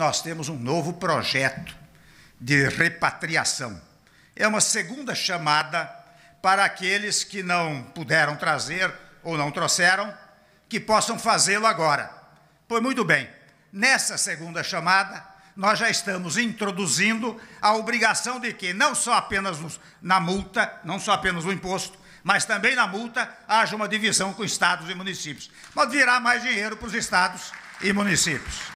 nós temos um novo projeto de repatriação. É uma segunda chamada para aqueles que não puderam trazer ou não trouxeram, que possam fazê-lo agora. Pois muito bem, nessa segunda chamada, nós já estamos introduzindo a obrigação de que não só apenas na multa, não só apenas no imposto, mas também na multa haja uma divisão com estados e municípios. Pode virar mais dinheiro para os estados e municípios.